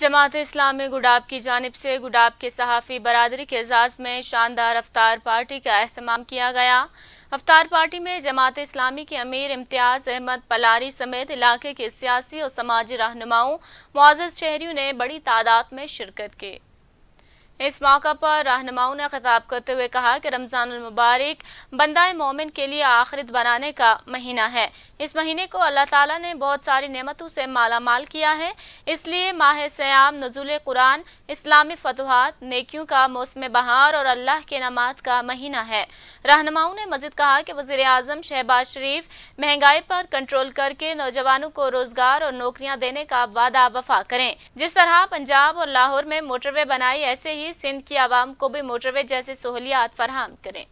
जमात इस्लामी गुडाब की जानब से गुडाब के सहाफ़ी बरदरी के एजाज़ में शानदार अफ्तार पार्टी का अहतमाम किया गया अफ्तार पार्टी में जमात इस्लामी के अमीर इम्तियाज़ अहमद पलारी समेत इलाके के सियासी और समाजी रहनुमाओं मुआज़ शहरीों ने बड़ी तादाद में शिरकत की इस मौका पर रहनुमाओं ने खिताब करते हुए कहा कि रमज़ान मुबारक बंदा मोमिन के लिए आखिरत बनाने का महीना है इस महीने को अल्लाह ताला ने बहुत सारी नेमतों से माला माल किया है इसलिए माह सयाम नजुल कुरान इस्लामी फतवाहत नेकियों का मौसम बहार और अल्लाह के नमाज का महीना है रहनुमाओं ने मजीद कहा कि वजीर अजम शहबाज शरीफ महंगाई पर कंट्रोल करके नौजवानों को रोजगार और नौकरियाँ देने का वादा वफा करें जिस तरह पंजाब और लाहौर में मोटरवे बनाई ऐसे ही सिंध की आवाम को भी मोटरवे जैसे सहूलियात फराहम करें